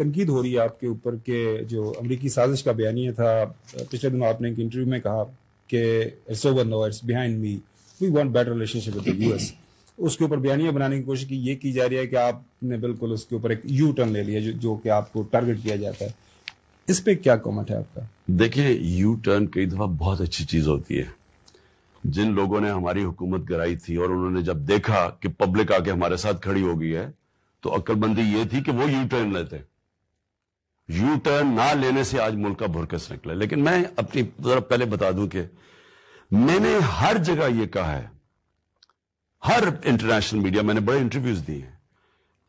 तनकीद हो रही है आपके ऊपर के जो अमरीकी साजिश का बयानिया था पिछले दिनों आपने एक इंटरव्यू में कहा कि it's over no it's behind me we want better relationship with the US उसके ऊपर बयानिया बनाने की कोशिश की ये की जा रही है कि आपने बिल्कुल उसके ऊपर एक यू टर्न ले लिया जो, जो कि आपको टारगेट किया जाता है इस पर क्या कॉमेंट है आपका देखिए यू टर्न कई दफा बहुत अच्छी चीज होती है जिन लोगों ने हमारी हुकूमत कराई थी और उन्होंने जब देखा कि पब्लिक आके हमारे साथ खड़ी हो गई है तो अक्लबंदी ये थी कि वो यू टर्न लेते यू टर्न ना लेने से आज मुल्क का भुरकस निकला लेकिन मैं अपनी तरफ पहले बता दूं कि मैंने हर जगह यह कहा है हर इंटरनेशनल मीडिया मैंने बड़े इंटरव्यूज दिए हैं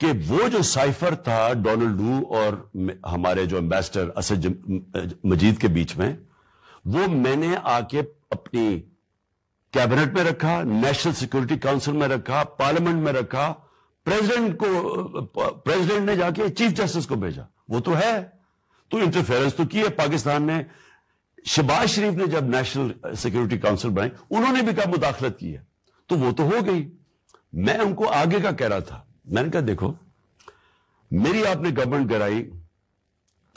कि वो जो साइफर था डोनाल्ड डू और हमारे जो एम्बेसडर असद मजीद के बीच में वो मैंने आके अपनी कैबिनेट में रखा नेशनल सिक्योरिटी काउंसिल में रखा पार्लियामेंट में रखा प्रेसिडेंट को प्रेसिडेंट ने जाके चीफ जस्टिस को भेजा वो तो है तो इंटरफेरेंस तो की है पाकिस्तान ने शबाज शरीफ ने जब नेशनल सिक्योरिटी काउंसिल बनाई उन्होंने भी कब मुदाखलत की है तो वो तो हो गई मैं उनको आगे का कह रहा था मैंने कहा देखो मेरी आपने गवर्नमेंट कराई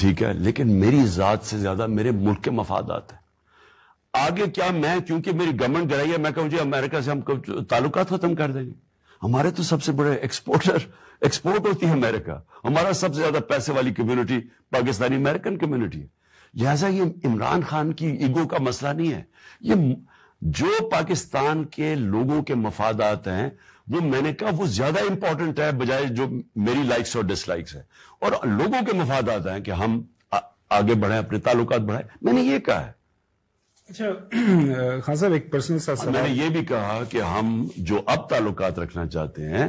ठीक है लेकिन मेरी जात से ज्यादा मेरे मुल्क के मफादात है आगे क्या मैं क्योंकि मेरी गवर्नमेंट कराई है मैं कहूं जी अमेरिका से हम ताल्लुकात खत्म कर देंगे हमारे तो सबसे बड़े एक्सपोर्टर एक्सपोर्ट होती है अमेरिका हमारा सबसे ज्यादा पैसे वाली कम्युनिटी पाकिस्तानी अमेरिकन कम्युनिटी है लिहाजा ये इमरान खान की ईगो का मसला नहीं है ये जो पाकिस्तान के लोगों के मफादात हैं वो मैंने कहा वो ज्यादा इंपॉर्टेंट है बजाय जो मेरी लाइक्स और डिसलाइक्स है और लोगों के मफादात हैं कि हम आ, आगे बढ़े अपने ताल्लुक बढ़ाए मैंने ये कहा है अच्छा खान साहब एक पर्सनल सा सवाल मैंने ये भी कहा कि हम जो अब ताल्लुक रखना चाहते हैं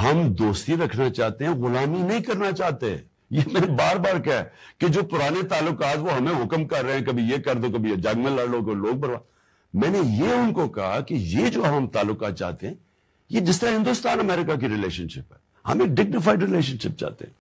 हम दोस्ती रखना चाहते हैं गुलामी नहीं करना चाहते ये मैंने बार बार कहा कि जो पुराने ताल्लुक वो हमें हुक्म कर रहे हैं कभी ये कर दो कभी जंग में लड़ लो कभी लोग बरवा मैंने ये उनको कहा कि ये जो हम ताल्लुक चाहते हैं ये जिस तरह हिंदुस्तान अमेरिका की रिलेशनशिप है हम एक डिग्निफाइड रिलेशनशिप चाहते हैं